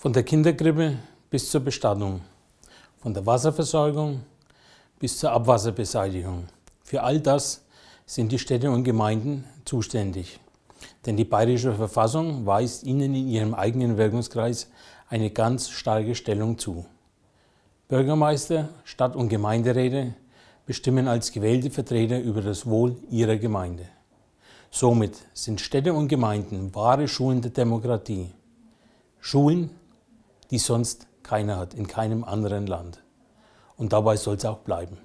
Von der Kindergrippe bis zur Bestattung, von der Wasserversorgung bis zur Abwasserbeseitigung. Für all das sind die Städte und Gemeinden zuständig. Denn die bayerische Verfassung weist ihnen in ihrem eigenen Wirkungskreis eine ganz starke Stellung zu. Bürgermeister, Stadt- und Gemeinderäte bestimmen als gewählte Vertreter über das Wohl ihrer Gemeinde. Somit sind Städte und Gemeinden wahre Schulen der Demokratie. Schulen, die sonst keiner hat, in keinem anderen Land. Und dabei soll es auch bleiben.